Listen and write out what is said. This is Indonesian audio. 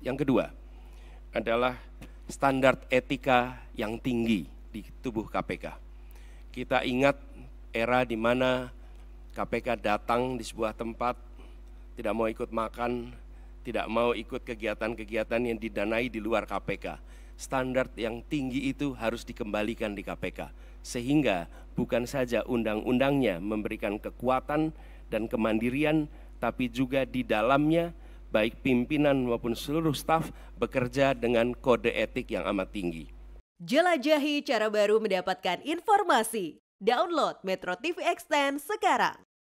Yang kedua adalah standar etika yang tinggi di tubuh KPK. Kita ingat era di mana KPK datang di sebuah tempat, tidak mau ikut makan, tidak mau ikut kegiatan-kegiatan yang didanai di luar KPK. Standar yang tinggi itu harus dikembalikan di KPK, sehingga bukan saja undang-undangnya memberikan kekuatan dan kemandirian, tapi juga di dalamnya baik pimpinan maupun seluruh staf bekerja dengan kode etik yang amat tinggi. Jelajahi cara baru mendapatkan informasi. Download Metro TV Extend sekarang.